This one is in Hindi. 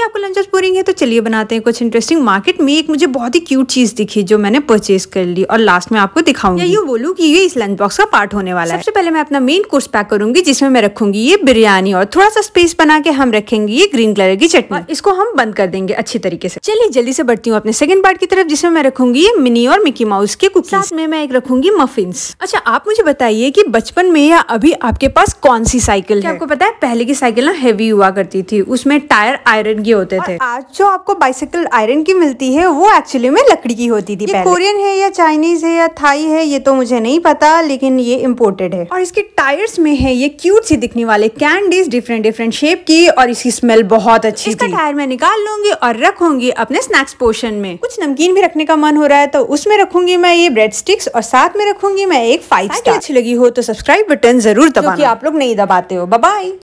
कि आपको लंचेस बोरिंग है तो चलिए बनाते हैं कुछ इंटरेस्टिंग मार्केट में एक मुझे बहुत ही क्यूट चीज दिखी जो मैंने परचेज कर ली और लास्ट में आपको दिखाऊंगी ये बोलू की ये इस लंच बॉक्स का पार्ट होने वाला है सबसे पहले मैं अपना मेन कोर्स पैक करूंगी जिसमें मैं रखूंगी ये बिरयानी और थोड़ा सा स्पेस बना के हम रखेंगे ये ग्रीन कलर की चटनी इसको हम बंद कर देंगे अच्छी तरीके से चलिए जल्दी से बढ़ती हूँ अपने सेकंड पार्ट की तरफ जिसमें मैं रखूंगी ये मिनी और मिकी माउस के कुछ साथ में मैं एक रखूंगी मफिन्स अच्छा आप मुझे बताइए की बचपन में या अभी आपके पास कौन सी साइकिल है आपको पता है पहले की साइकिल ना हैवी हुआ करती थी उसमें टायर आयरन की के होते थे आज जो आपको बाइसिकल आयरन की मिलती है वो एक्चुअली में लकड़ी की होती थी कोरियन है या चाइनीज है या थाई है ये तो मुझे नहीं पता लेकिन ये इम्पोर्टेड है और इसके टायर्स में है ये क्यूट सी दिखने वाले कैंडीज डिफरेंट डिफरेंट शेप की और इसकी स्मेल बहुत अच्छी इसका टायर मैं निकाल लूंगी और रखूंगी अपने स्नैक्स पोर्शन में कुछ नमकीन भी रखने का मन हो रहा है तो उसमें रखूंगी मैं ये ब्रेड स्टिक्स और साथ में रखूंगी मैं एक फाइव अच्छी लगी हो तो सब्सक्राइब बटन जरूर दबा आप लोग नहीं दबाते हो बाय